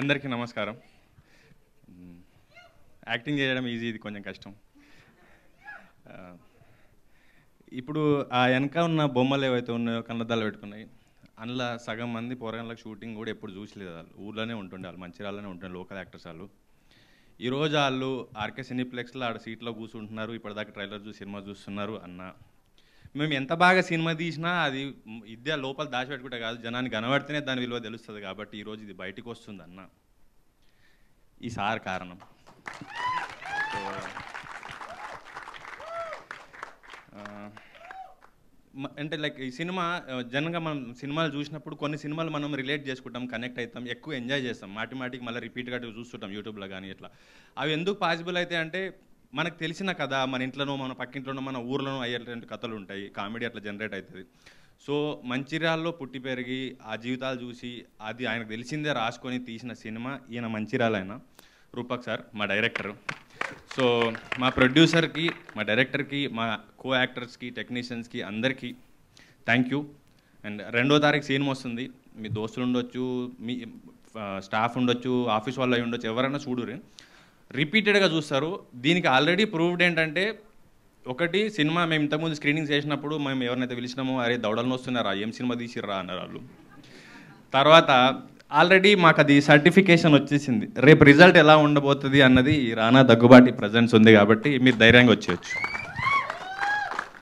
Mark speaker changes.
Speaker 1: అందరికీ నమస్కారం యాక్టింగ్ చేయడం ఈజీ ఇది కొంచెం కష్టం ఇప్పుడు ఆ వెనక ఉన్న బొమ్మలు ఏవైతే ఉన్నాయో కన్నద్దాలు పెట్టుకున్నాయి అందులో సగం మంది పోరగాళ్ళకి షూటింగ్ కూడా ఎప్పుడు చూసలేదు వాళ్ళు ఊర్లోనే ఉంటుండే వాళ్ళు మంచిర్యాలనే ఉంటుండే లోకల్ యాక్టర్స్ వాళ్ళు ఈరోజు వాళ్ళు ఆర్కే సినీప్లెక్స్లో ఆడ సీట్లో కూర్చుంటున్నారు ఇప్పటిదాకా ట్రైలర్ చూసి సినిమా చూస్తున్నారు అన్న మేము ఎంత బాగా సినిమా తీసినా అది ఇదే లోపల దాచిపెట్టుకుంటే కాదు జనాన్ని కనబడితేనే దాని విలువ తెలుస్తుంది కాబట్టి ఈరోజు ఇది బయటకు వస్తుంది అన్న ఈ సార్ కారణం అంటే లైక్ ఈ సినిమా జనంగా మనం సినిమాలు చూసినప్పుడు కొన్ని సినిమాలు మనం రిలేట్ చేసుకుంటాం కనెక్ట్ అవుతాం ఎక్కువ ఎంజాయ్ చేస్తాం మాటి మాటికి మళ్ళీ రిపీట్గా చూస్తుంటాం యూట్యూబ్లో కానీ ఇట్లా అవి ఎందుకు పాసిబుల్ అయితే అంటే మనకు తెలిసిన కథ మన ఇంట్లోనో మన పక్కింట్లోనో మన ఊర్లోనో అయ్యేటువంటి కథలు ఉంటాయి కామెడీ అట్లా జనరేట్ అవుతుంది సో మంచిర్యాలలో పుట్టి పెరిగి ఆ జీవితాలు చూసి అది ఆయనకు తెలిసిందే రాసుకొని తీసిన సినిమా ఈయన మంచిర్యాల ఆయన రూపక్ సార్ మా డైరెక్టర్ సో మా ప్రొడ్యూసర్కి మా డైరెక్టర్కి మా కో యాక్టర్స్కి టెక్నీషియన్స్కి అందరికీ థ్యాంక్ యూ అండ్ రెండో తారీఖు సీన్ వస్తుంది మీ దోస్తులు ఉండొచ్చు మీ స్టాఫ్ ఉండొచ్చు ఆఫీస్ వాళ్ళు అయి ఉండొచ్చు ఎవరైనా చూడురే రిపీటెడ్గా చూస్తారు దీనికి ఆల్రెడీ ప్రూవ్డ్ ఏంటంటే ఒకటి సినిమా మేము ఇంతకుముందు స్క్రీనింగ్ చేసినప్పుడు మేము ఎవరినైతే పిలిచినామో అరే దౌడల్ని వస్తున్నారా ఏం సినిమా తీసిర్రా అన్నారు వాళ్ళు తర్వాత ఆల్రెడీ మాకు అది సర్టిఫికేషన్ వచ్చేసింది రేపు రిజల్ట్ ఎలా ఉండబోతుంది అన్నది రానా దగ్గుబాటి ప్రజెన్స్ ఉంది కాబట్టి మీరు ధైర్యంగా వచ్చేయచ్చు